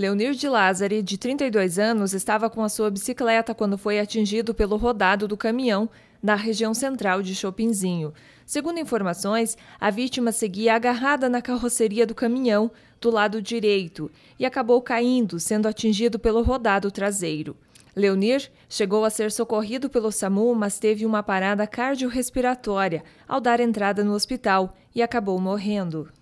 Leonir de Lázari, de 32 anos, estava com a sua bicicleta quando foi atingido pelo rodado do caminhão na região central de Chopinzinho. Segundo informações, a vítima seguia agarrada na carroceria do caminhão do lado direito e acabou caindo, sendo atingido pelo rodado traseiro. Leonir chegou a ser socorrido pelo SAMU, mas teve uma parada cardiorrespiratória ao dar entrada no hospital e acabou morrendo.